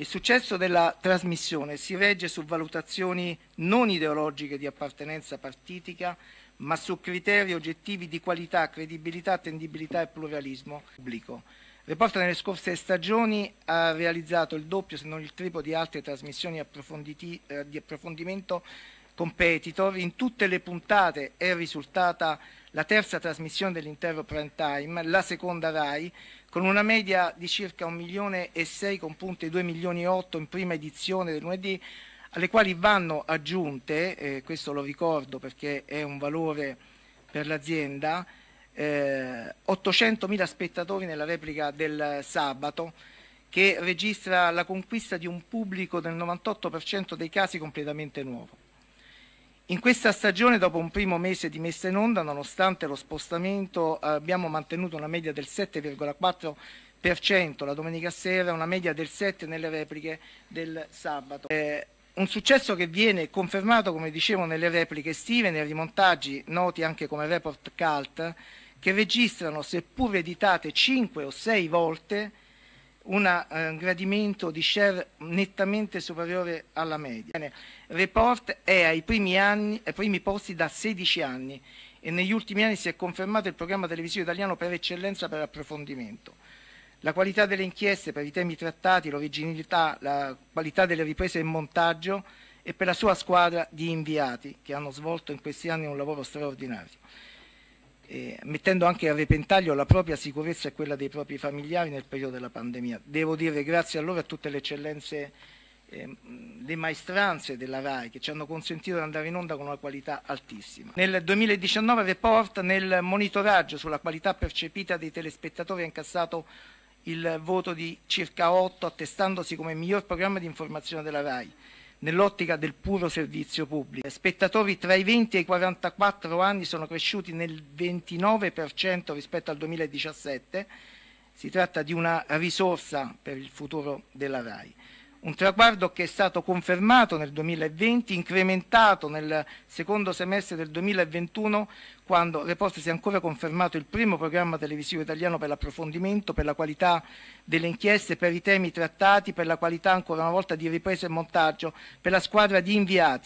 Il successo della trasmissione si regge su valutazioni non ideologiche di appartenenza partitica, ma su criteri oggettivi di qualità, credibilità, attendibilità e pluralismo pubblico. Report nelle scorse stagioni ha realizzato il doppio, se non il triplo, di altre trasmissioni eh, di approfondimento competitor. In tutte le puntate è risultata la terza trasmissione dell'intero prime time, la seconda RAI, con una media di circa 1 milione e 6 con punte 2 milioni e 8 in prima edizione del lunedì, alle quali vanno aggiunte, eh, questo lo ricordo perché è un valore per l'azienda, eh, 800.000 spettatori nella replica del sabato, che registra la conquista di un pubblico nel 98% dei casi completamente nuovo. In questa stagione, dopo un primo mese di messa in onda, nonostante lo spostamento, eh, abbiamo mantenuto una media del 7,4% la domenica sera, una media del 7% nelle repliche del sabato. Eh, un successo che viene confermato, come dicevo, nelle repliche estive, nei rimontaggi noti anche come report cult, che registrano, seppur editate 5 o 6 volte, una, un eh, gradimento di share nettamente superiore alla media. Report è ai primi, anni, ai primi posti da 16 anni e negli ultimi anni si è confermato il programma televisivo italiano per eccellenza per approfondimento. La qualità delle inchieste per i temi trattati, l'originalità, la qualità delle riprese e montaggio e per la sua squadra di inviati che hanno svolto in questi anni un lavoro straordinario eh, mettendo anche a repentaglio la propria sicurezza e quella dei propri familiari nel periodo della pandemia. Devo dire grazie a loro e a tutte le eccellenze, eh, le maestranze della RAI che ci hanno consentito di andare in onda con una qualità altissima. Nel 2019 Report nel monitoraggio sulla qualità percepita dei telespettatori ha incassato il voto di circa 8 attestandosi come miglior programma di informazione della RAI nell'ottica del puro servizio pubblico. Spettatori tra i 20 e i 44 anni sono cresciuti nel 29% rispetto al 2017, si tratta di una risorsa per il futuro della RAI. Un traguardo che è stato confermato nel 2020, incrementato nel secondo semestre del 2021, quando Repost si è ancora confermato il primo programma televisivo italiano per l'approfondimento, per la qualità delle inchieste, per i temi trattati, per la qualità ancora una volta di ripresa e montaggio, per la squadra di inviati.